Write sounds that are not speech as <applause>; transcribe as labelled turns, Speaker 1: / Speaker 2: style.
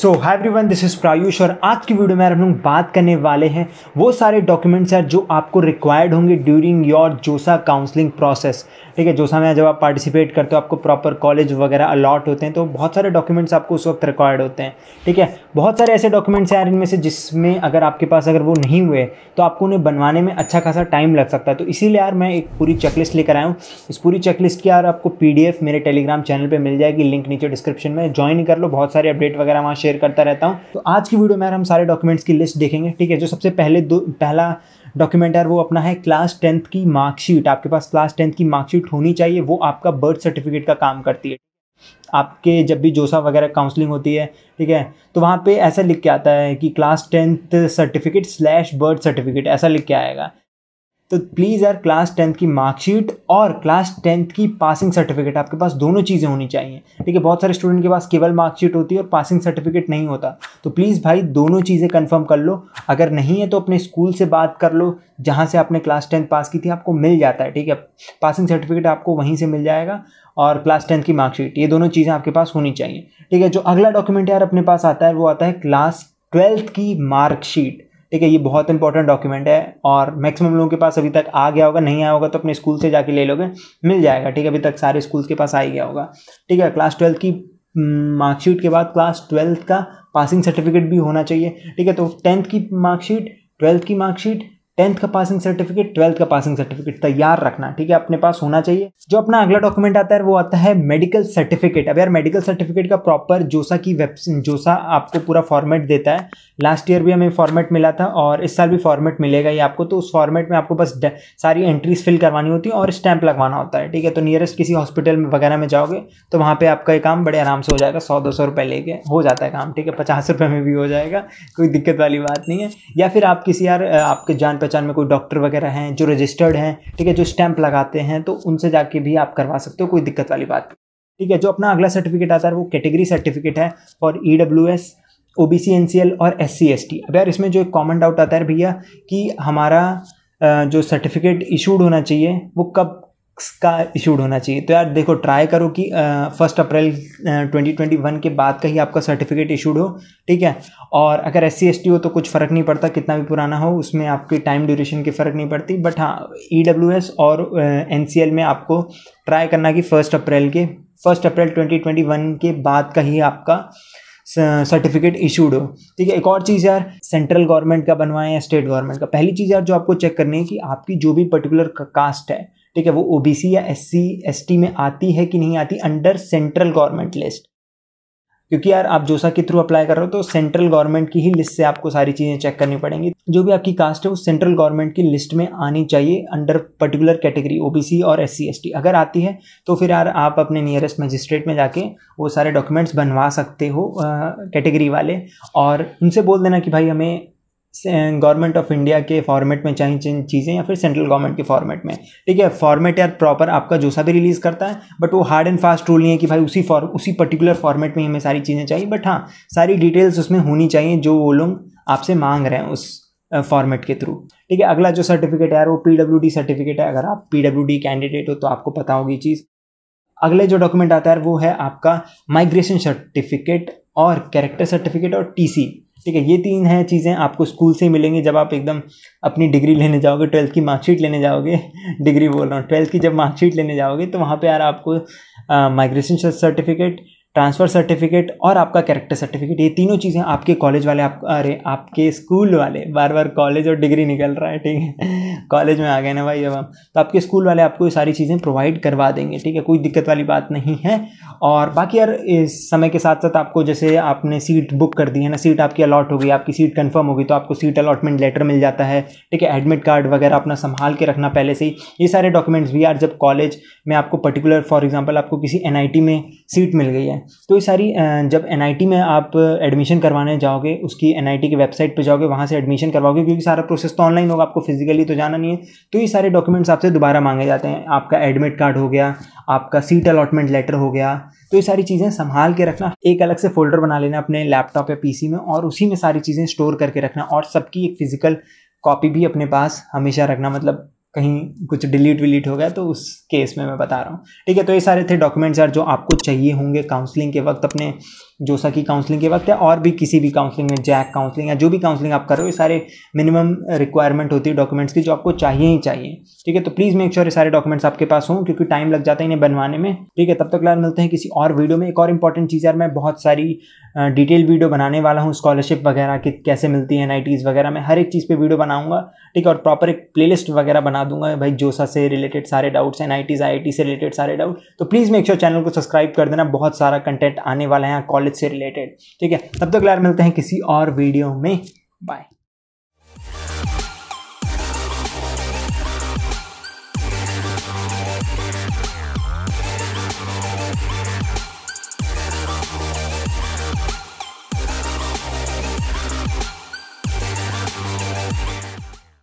Speaker 1: so hi everyone this is Prayush और आज की वीडियो में हम लोग बात करने वाले हैं वो सारे डॉक्यूमेंट्स यार जो आपको रिक्वायर्ड होंगे during your JoSAA counselling process ठीक है जोसा में जब आप पार्टिसिपेट करते हो आपको प्रॉपर कॉलेज वगैरह अलॉट होते हैं तो बहुत सारे डॉक्यूमेंट्स आपको उस वक्त रिक्वायर्ड होते हैं ठीक है बहुत सारे ऐसे डॉक्यूमेंट्स यार इनमें से जिसमें अगर आपके पास अगर वो नहीं हुए तो आपको उन्हें बनवाने में अच्छा खासा टाइम लग सकता है तो इसीलिए यार मैं एक पूरी चेकलिस्ट लेकर आया हूँ इस पूरी चेकलिस्ट की यार आपको पी मेरे टेलीग्राम चैनल पर मिल जाएगी लिंक नीचे डिस्क्रिप्शन में ज्वाइन कर लो बहुत सारे अपडेट वगैरह वहाँ शेयर करता रहता हूँ तो आज की वीडियो में हम सारे डॉक्यूमेंट्स की लिस्ट देखेंगे ठीक है जो सबसे पहले दो पहला डॉक्यूमेंट है वो अपना है क्लास टेंथ की मार्कशीट आपके पास क्लास टेंथ की मार्कशीट होनी चाहिए वो आपका बर्थ सर्टिफिकेट का काम करती है आपके जब भी जोसा वगैरह काउंसलिंग होती है ठीक है तो वहाँ पे ऐसा लिख के आता है कि class tenth certificate slash birth certificate ऐसा लिख के आएगा तो प्लीज़ यार क्लास टेंथ की मार्कशीट और क्लास टेंथ की पासिंग सर्टिफिकेट आपके पास दोनों चीज़ें होनी चाहिए ठीक है बहुत सारे स्टूडेंट के पास केवल मार्कशीट होती है और पासिंग सर्टिफिकेट नहीं होता तो प्लीज़ भाई दोनों चीज़ें कंफर्म कर लो अगर नहीं है तो अपने स्कूल से बात कर लो जहाँ से आपने क्लास टेंथ पास की थी आपको मिल जाता है ठीक है पासिंग सर्टिफिकेट आपको वहीं से मिल जाएगा और क्लास टेंथ की मार्कशीट ये दोनों चीज़ें आपके पास होनी चाहिए ठीक है जो अगला डॉक्यूमेंट यार अपने पास आता है वो आता है क्लास ट्वेल्थ की मार्कशीट ठीक है ये बहुत इंपॉर्टेंट डॉक्यूमेंट है और मैक्सिमम लोगों के पास अभी तक आ गया होगा नहीं आया होगा तो अपने स्कूल से जाके ले लोगे मिल जाएगा ठीक है अभी तक सारे स्कूल्स के पास आ ही गया होगा ठीक है क्लास ट्वेल्थ की मार्कशीट हम्म, के बाद क्लास ट्वेल्थ का पासिंग सर्टिफिकेट भी होना चाहिए ठीक है तो टेंथ की मार्कशीट ट्वेल्थ की मार्कशीट टेंथ का पासिंग सर्टिफिकेट ट्वेल्थ का पासिंग सर्टिफिकेट तैयार रखना ठीक है अपने पास होना चाहिए जो अपना अगला डॉक्यूमेंट आता है वो आता है मेडिकल सर्टिफिकेट अब यार मेडिकल सर्टिफिकेट का प्रॉपर जोसा की वेब जोसा आपको पूरा फॉर्मेट देता है लास्ट ईयर भी हमें फॉर्मेट मिला था और इस साल भी फॉर्मेट मिलेगा ही आपको तो उस फॉर्मेट में आपको बस सारी एंट्रीज फिल करवानी होती है और स्टैंप लगवाना होता है ठीक है तो नियरेस्ट किसी हॉस्पिटल में वगैरह में जाओगे तो वहाँ पर आपका ये काम बड़े आराम से हो जाएगा सौ दो सौ रुपये लेके हो जाता है काम ठीक है पचास रुपये में भी हो जाएगा कोई दिक्कत वाली बात नहीं है या फिर आप किसी यार आपके जान पहचान में कोई डॉक्टर वगैरह हैं जो रजिस्टर्ड हैं ठीक है जो स्टैंप लगाते हैं तो उनसे जाके भी आप करवा सकते हो कोई दिक्कत वाली बात ठीक है जो अपना अगला सर्टिफिकेट आता है वो कैटेगरी सर्टिफिकेट है for E W S O B C N C L और एस सी एस टी अब यार इसमें जो एक कॉमन डाउट आता है भैया कि हमारा जो सर्टिफिकेट इशूड होना चाहिए वो कब का इशूड होना चाहिए तो यार देखो ट्राई करो कि फर्स्ट अप्रैल 2021 के बाद का ही आपका सर्टिफिकेट इशूड हो ठीक है और अगर एस सी हो तो कुछ फ़र्क नहीं पड़ता कितना भी पुराना हो उसमें आपकी टाइम ड्यूरेशन की फ़र्क नहीं पड़ती बट हाँ ई e और एन uh, में आपको ट्राई करना कि फ़र्स्ट अप्रैल के फर्स्ट अप्रैल 2021 के बाद का ही आपका सर्टिफिकेट इशूड हो ठीक है एक और चीज़ यार सेंट्रल गवर्नमेंट का बनवाएं या स्टेट गवर्नमेंट का पहली चीज़ यार जो आपको चेक करनी है कि आपकी जो भी पर्टिकुलर कास्ट है ठीक है वो ओबीसी या एस टी में आती है कि नहीं आती अंडर सेंट्रल गवर्नमेंट लिस्ट क्योंकि यार आप जोसा के थ्रू अप्लाई कर रहे हो तो सेंट्रल गवर्नमेंट की ही लिस्ट से आपको सारी चीज़ें चेक करनी पड़ेंगी जो भी आपकी कास्ट है वो सेंट्रल गवर्नमेंट की लिस्ट में आनी चाहिए अंडर पर्टिकुलर कैटेगरी ओबीसी और एस सी अगर आती है तो फिर यार आप अपने नियरेस्ट मजिस्ट्रेट में जाके वो सारे डॉक्यूमेंट्स बनवा सकते हो कैटेगरी वाले और उनसे बोल देना कि भाई हमें गवर्नमेंट ऑफ इंडिया के फॉर्मेट में चाहिए चीज़ें या फिर सेंट्रल गवर्नमेंट के फॉर्मेट में ठीक है फॉर्मेट यार प्रॉपर आपका जो सा भी रिलीज़ करता है बट वो हार्ड एंड फास्ट रूल नहीं है कि भाई उसी फॉर्म उसी पर्टिकुलर फॉर्मेट में हमें सारी चीज़ें चाहिए बट हाँ सारी डिटेल्स उसमें होनी चाहिए जो वो लोग आपसे मांग रहे हैं उस फॉर्मेट के थ्रू ठीक है अगला जो सर्टिफिकेट है यार वो पी सर्टिफिकेट है अगर आप पी कैंडिडेट हो तो आपको पता होगी चीज़ अगले जो डॉक्यूमेंट आता है वो है आपका माइग्रेशन सर्टिफिकेट और कैरेक्टर सर्टिफिकेट और टीसी ठीक है ये तीन है चीज़ें आपको स्कूल से ही मिलेंगी जब आप एकदम अपनी डिग्री लेने जाओगे ट्वेल्थ की मार्कशीट लेने जाओगे <laughs> डिग्री बोल रहा हूँ ट्वेल्थ की जब मार्कशीट लेने जाओगे तो वहाँ पर यार आपको माइग्रेशन सर्टिफिकेट ट्रांसफ़र सर्टिफिकेट और आपका कैरेक्टर सर्टिफिकेट ये तीनों चीज़ें आपके कॉलेज वाले आप अरे आपके स्कूल वाले बार बार कॉलेज और डिग्री निकल रहा है ठीक है कॉलेज में आ गए ना भाई अब हम तो आपके स्कूल वाले आपको ये सारी चीज़ें प्रोवाइड करवा देंगे ठीक है कोई दिक्कत वाली बात नहीं है और बाकी यार इस समय के साथ साथ आपको जैसे आपने सीट बुक कर दी है ना सीट आपकी अलॉट होगी आपकी सीट कन्फर्म होगी तो आपको सीट अलॉटमेंट लेटर मिल जाता है ठीक है एडमिट कार्ड वगैरह अपना संभाल के रखना पहले से ही ये सारे डॉक्यूमेंट्स भी यार जब कॉलेज में आपको पर्टिकुलर फॉर एग्जाम्पल आपको किसी एन में सीट मिल गई है तो ये सारी जब एन में आप एडमिशन करवाने जाओगे उसकी एन आई की वेबसाइट पर जाओगे वहाँ से एडमिशन करवाओगे क्योंकि सारा प्रोसेस तो ऑनलाइन होगा आपको फिजिकली तो जाना नहीं है तो ये सारे डॉक्यूमेंट्स आपसे दोबारा मांगे जाते हैं आपका एडमिट कार्ड हो गया आपका सीट अलॉटमेंट लेटर हो गया तो ये सारी चीज़ें संभाल के रखना एक अलग से फोल्डर बना लेना अपने लैपटॉप या पीसी में और उसी में सारी चीज़ें स्टोर करके रखना और सबकी एक फ़िज़िकल कॉपी भी अपने पास हमेशा रखना मतलब कहीं कुछ डिलीट विलीट हो गया तो उस केस में मैं बता रहा हूँ ठीक है तो ये सारे थे डॉक्यूमेंट्स यार जो आपको चाहिए होंगे काउंसलिंग के वक्त अपने जोसा की काउंसलिंग के वक्त या और भी किसी भी काउंसलिंग में जैक काउंसलिंग या जो भी काउंसलिंग आप कर रहे हो ये सारे मिनिमम रिक्वायरमेंट होती है डॉक्यूमेंट्स की जो आपको चाहिए ही चाहिए ठीक है तो प्लीज़ मेक श्योर ये सारे डॉक्यूमेंट्स आपके पास हों क्योंकि टाइम लग जाता है इन्हें बनवाने में ठीक है तब तक तो मिलते हैं किसी और वीडियो में एक और इंपॉर्टेंट चीज़ यार मैं बहुत सारी डिटेल वीडियो बनाने वाला हूँ स्कॉलरशिप वगैरह की कैसे मिलती है एन वगैरह मैं हर एक चीज़ पर वीडियो बनाऊँगा ठीक है और प्रॉपर एक प्ले वगैरह बना दूंगा भाई जोसा से रिलेटेड सारे डाउट्स एन आई टीज से रिलेटेड सारे डाउट तो प्लीज़ मेक श्योर चैनल को सब्सक्राइब कर देना बहुत सारा कंटेंट आने वाला है कॉलेज से रिलेटेड ठीक है तब तक तो यार मिलते हैं किसी और वीडियो में बाय